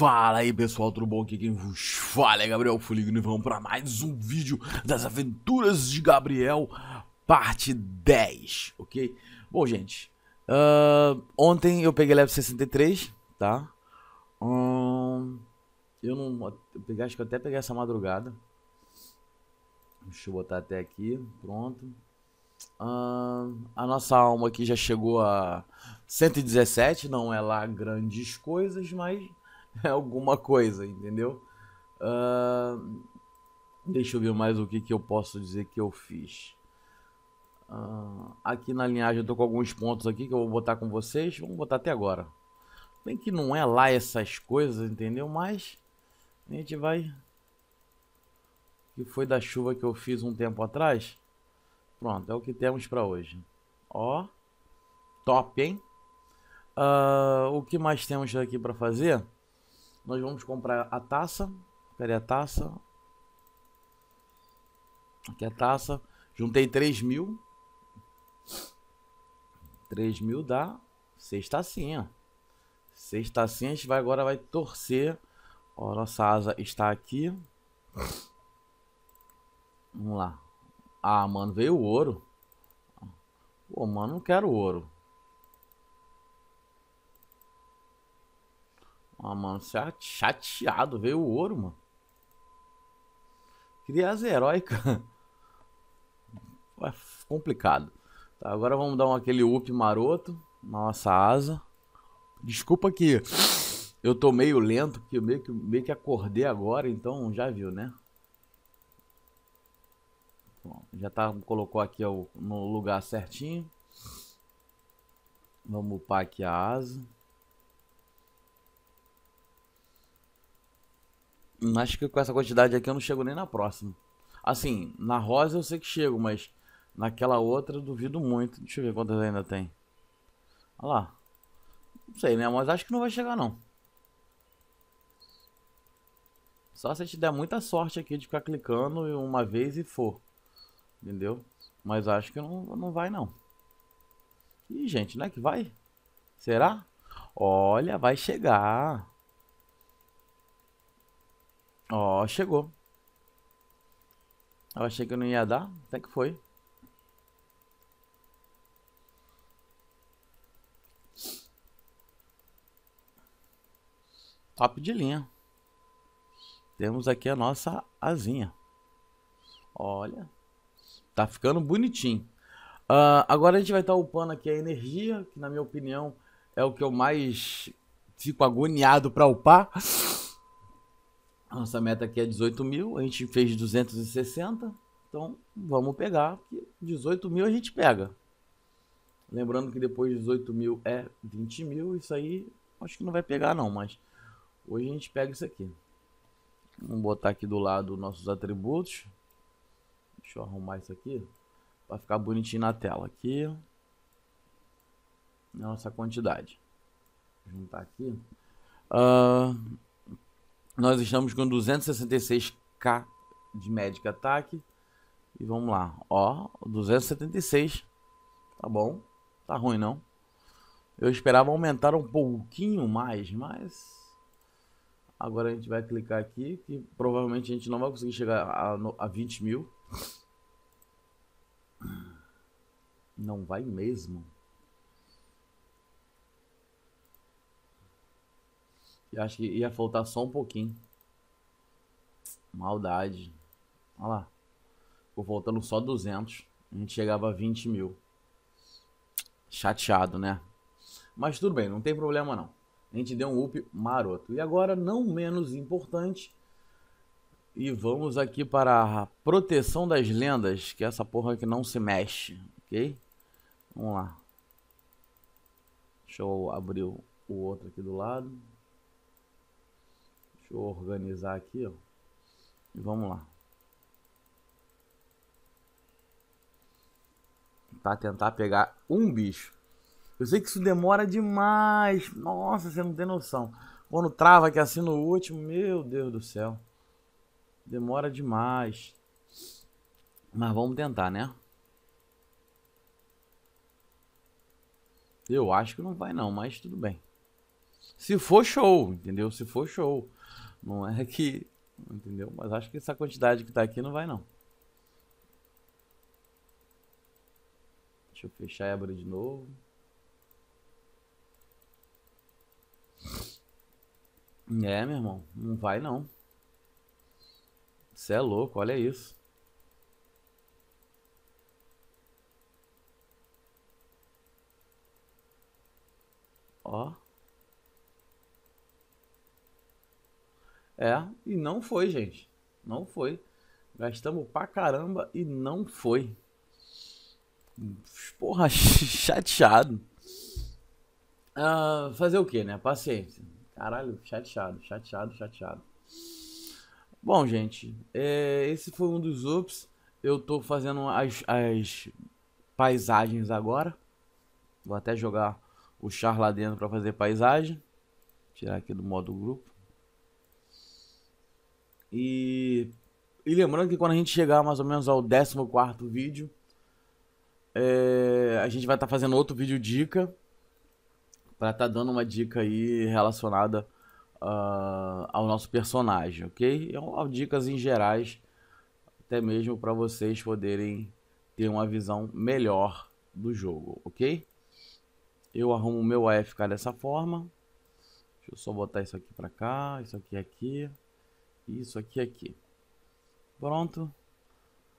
Fala aí pessoal, tudo bom? Aqui quem vos fala é Gabriel Fuligno e vamos para mais um vídeo das aventuras de Gabriel, parte 10, ok? Bom, gente, uh, ontem eu peguei level 63, tá? Um, eu não... Eu peguei, acho que eu até peguei essa madrugada. Deixa eu botar até aqui, pronto. Uh, a nossa alma aqui já chegou a 117, não é lá grandes coisas, mas alguma coisa, entendeu? Uh, deixa eu ver mais o que, que eu posso dizer que eu fiz. Uh, aqui na linhagem eu tô com alguns pontos aqui que eu vou botar com vocês. Vamos botar até agora. Bem que não é lá essas coisas, entendeu? Mas a gente vai... Que foi da chuva que eu fiz um tempo atrás. Pronto, é o que temos para hoje. Ó, top, hein? Uh, o que mais temos aqui para fazer? Nós vamos comprar a taça. Cadê a taça? Aqui é a taça. Juntei 3 mil. 3 mil dá seis tacinhas. Seis assim a gente vai, agora vai torcer. Ó, nossa asa está aqui. Vamos lá. Ah, mano, veio o ouro. Pô, mano, não quero ouro. Ah, mano, chateado. Veio o ouro, mano. as heróica. Ué, complicado. Tá, agora vamos dar um, aquele up maroto na nossa asa. Desculpa que eu tô meio lento, que eu meio que, meio que acordei agora, então já viu, né? Bom, já tá, colocou aqui ó, no lugar certinho. Vamos upar aqui a asa. Acho que com essa quantidade aqui eu não chego nem na próxima. Assim, na rosa eu sei que chego, mas naquela outra eu duvido muito. Deixa eu ver quantas ainda tem. Olha lá. Não sei, né? Mas acho que não vai chegar, não. Só se a gente der muita sorte aqui de ficar clicando uma vez e for. Entendeu? Mas acho que não, não vai, não. Ih, gente, não é que vai? Será? Olha, vai chegar. Ó, oh, chegou. Eu achei que não ia dar, até que foi. Top de linha. Temos aqui a nossa asinha. Olha. Tá ficando bonitinho. Uh, agora a gente vai estar tá upando aqui a energia, que na minha opinião é o que eu mais fico agoniado pra upar. Nossa meta aqui é 18 mil, a gente fez 260, então vamos pegar, porque 18 mil a gente pega. Lembrando que depois de 18 mil é 20 mil, isso aí acho que não vai pegar não, mas hoje a gente pega isso aqui. Vamos botar aqui do lado nossos atributos. Deixa eu arrumar isso aqui, para ficar bonitinho na tela aqui. Nossa quantidade. Vou juntar aqui. Uh, nós estamos com 266k de Magic ataque E vamos lá. Ó, 276. Tá bom. Tá ruim, não? Eu esperava aumentar um pouquinho mais, mas... Agora a gente vai clicar aqui, que provavelmente a gente não vai conseguir chegar a, a 20 mil. Não vai mesmo. acho que ia faltar só um pouquinho. Maldade. Olha lá. Ficou faltando só 200. A gente chegava a 20 mil. Chateado, né? Mas tudo bem, não tem problema não. A gente deu um up maroto. E agora, não menos importante, e vamos aqui para a proteção das lendas, que é essa porra que não se mexe, ok? Vamos lá. Deixa eu abrir o outro aqui do lado. Deixa eu organizar aqui, ó. E vamos lá. Para tentar pegar um bicho. Eu sei que isso demora demais. Nossa, você não tem noção. Quando trava aqui assim no último, meu Deus do céu. Demora demais. Mas vamos tentar, né? Eu acho que não vai não, mas tudo bem. Se for show, entendeu? Se for show. Não é que. Entendeu? Mas acho que essa quantidade que tá aqui não vai não. Deixa eu fechar a aba de novo. É, meu irmão, não vai não. Você é louco, olha isso. É, e não foi, gente. Não foi. Gastamos pra caramba e não foi. Porra, chateado. Uh, fazer o que, né? Paciência. Caralho, chateado, chateado, chateado. Bom, gente, é, esse foi um dos ups. Eu tô fazendo as, as paisagens agora. Vou até jogar o char lá dentro para fazer paisagem. Tirar aqui do modo grupo. E, e lembrando que quando a gente chegar mais ou menos ao 14 vídeo, é, a gente vai estar tá fazendo outro vídeo dica para estar tá dando uma dica aí relacionada uh, ao nosso personagem, ok? Então, dicas em gerais, até mesmo para vocês poderem ter uma visão melhor do jogo, ok? Eu arrumo o meu AFK dessa forma. Deixa eu só botar isso aqui para cá, isso aqui aqui. Isso aqui, aqui. Pronto.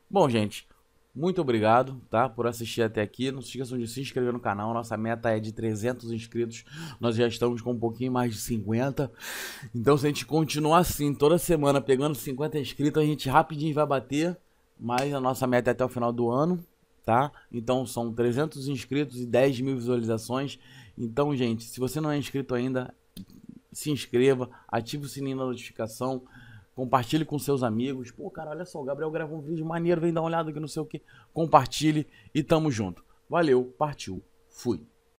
Bom, gente, muito obrigado, tá? Por assistir até aqui. Não se esqueçam de se inscrever no canal. Nossa meta é de 300 inscritos. Nós já estamos com um pouquinho mais de 50. Então, se a gente continuar assim, toda semana pegando 50 inscritos, a gente rapidinho vai bater. Mas a nossa meta é até o final do ano, tá? Então, são 300 inscritos e 10 mil visualizações. Então, gente, se você não é inscrito ainda, se inscreva, ative o sininho da notificação compartilhe com seus amigos. Pô, cara, olha só, o Gabriel gravou um vídeo maneiro, vem dar uma olhada aqui não sei o que. Compartilhe e tamo junto. Valeu, partiu, fui.